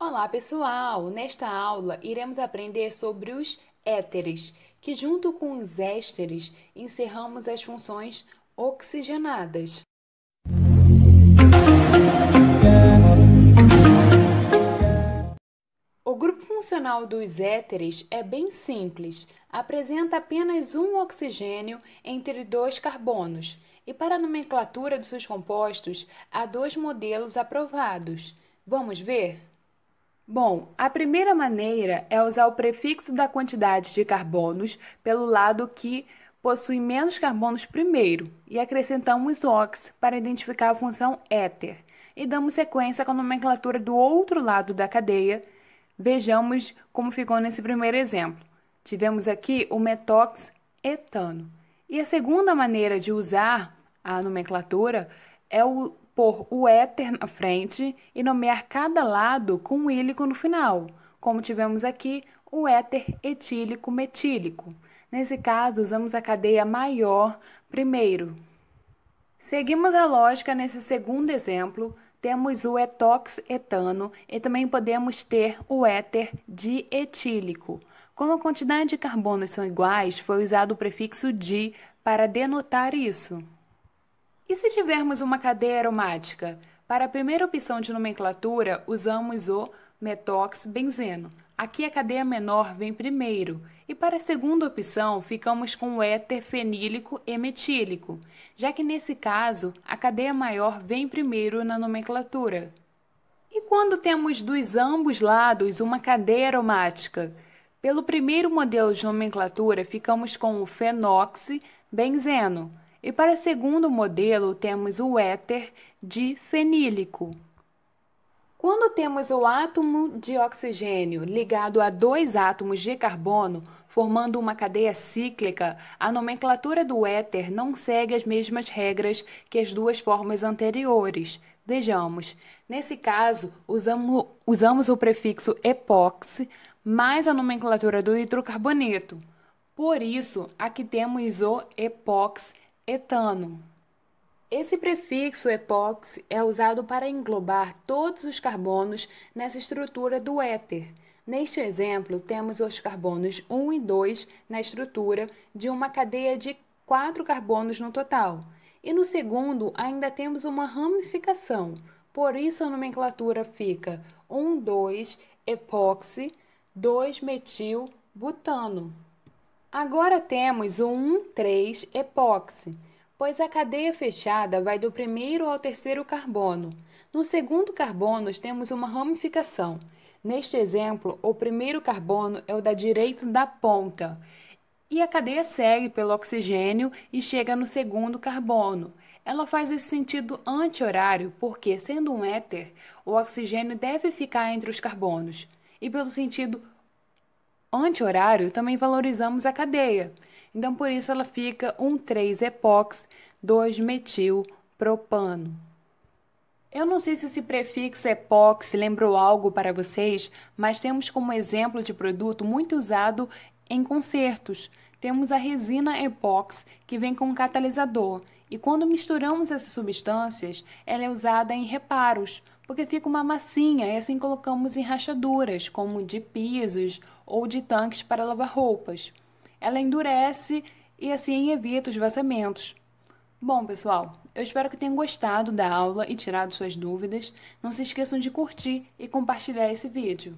Olá, pessoal! Nesta aula, iremos aprender sobre os éteres, que junto com os ésteres encerramos as funções oxigenadas. O grupo funcional dos éteres é bem simples, apresenta apenas um oxigênio entre dois carbonos, e para a nomenclatura de seus compostos há dois modelos aprovados. Vamos ver? Bom, a primeira maneira é usar o prefixo da quantidade de carbonos pelo lado que possui menos carbonos primeiro e acrescentamos ox para identificar a função éter e damos sequência com a nomenclatura do outro lado da cadeia. Vejamos como ficou nesse primeiro exemplo. Tivemos aqui o metox etano. E a segunda maneira de usar a nomenclatura é o pôr o éter na frente e nomear cada lado com um ílico no final, como tivemos aqui o éter etílico metílico. Nesse caso, usamos a cadeia maior primeiro. Seguimos a lógica nesse segundo exemplo, temos o etox etano e também podemos ter o éter dietílico. Como a quantidade de carbonos são iguais, foi usado o prefixo di para denotar isso. E se tivermos uma cadeia aromática? Para a primeira opção de nomenclatura, usamos o metoxbenzeno. Aqui a cadeia menor vem primeiro, e para a segunda opção ficamos com o éter fenílico e metílico, já que nesse caso a cadeia maior vem primeiro na nomenclatura. E quando temos dos ambos lados uma cadeia aromática? Pelo primeiro modelo de nomenclatura ficamos com o fenoxibenzeno benzeno e para o segundo modelo, temos o éter difenílico. Quando temos o átomo de oxigênio ligado a dois átomos de carbono, formando uma cadeia cíclica, a nomenclatura do éter não segue as mesmas regras que as duas formas anteriores. Vejamos, nesse caso, usamos, usamos o prefixo epoxi mais a nomenclatura do hidrocarboneto. Por isso, aqui temos o epox Etano. Esse prefixo epoxi é usado para englobar todos os carbonos nessa estrutura do éter. Neste exemplo, temos os carbonos 1 e 2 na estrutura de uma cadeia de 4 carbonos no total. E no segundo, ainda temos uma ramificação. Por isso, a nomenclatura fica 1,2 epóxi 2 metil butano. Agora temos o 1,3 epóxi, pois a cadeia fechada vai do primeiro ao terceiro carbono. No segundo carbono, temos uma ramificação. Neste exemplo, o primeiro carbono é o da direita da ponta. E a cadeia segue pelo oxigênio e chega no segundo carbono. Ela faz esse sentido anti-horário porque, sendo um éter, o oxigênio deve ficar entre os carbonos. E pelo sentido anti-horário, também valorizamos a cadeia. Então, por isso, ela fica 1,3-epox, 2 propano Eu não sei se esse prefixo epox lembrou algo para vocês, mas temos como exemplo de produto muito usado em concertos. Temos a resina epox, que vem com um catalisador, e quando misturamos essas substâncias, ela é usada em reparos, porque fica uma massinha e assim colocamos em rachaduras, como de pisos ou de tanques para lavar roupas. Ela endurece e assim evita os vazamentos. Bom, pessoal, eu espero que tenham gostado da aula e tirado suas dúvidas. Não se esqueçam de curtir e compartilhar esse vídeo.